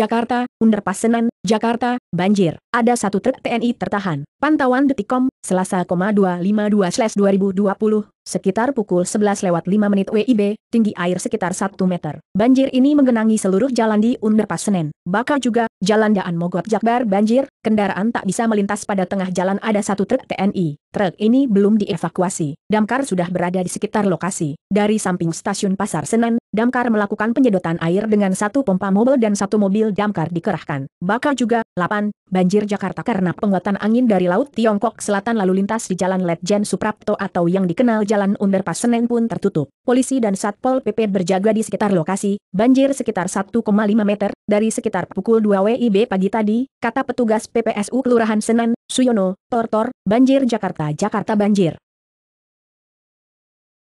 Jakarta, Underpass Senen, Jakarta, banjir. Ada satu truk TNI tertahan. Pantauan Detikom, Selasa, 252-2020, sekitar pukul 11 lewat 5 menit WIB, tinggi air sekitar 1 meter. Banjir ini menggenangi seluruh jalan di Underpass Senen. Bakal juga, jalan Daan Mogot Jakbar banjir, kendaraan tak bisa melintas pada tengah jalan ada satu truk TNI. Truk ini belum dievakuasi. Damkar sudah berada di sekitar lokasi. Dari samping stasiun Pasar Senen, damkar melakukan penyedotan air dengan satu pompa mobil dan satu mobil damkar dikerahkan. Bakal juga, 8, banjir Jakarta karena penguatan angin dari Laut Tiongkok Selatan lalu lintas di Jalan Letjen Suprapto atau yang dikenal Jalan Underpass Senen pun tertutup. Polisi dan Satpol PP berjaga di sekitar lokasi, banjir sekitar 1,5 meter, dari sekitar pukul 2 WIB pagi tadi, kata petugas PPSU Kelurahan Senen, Suyono, Tortor, Banjir Jakarta Jakarta Banjir.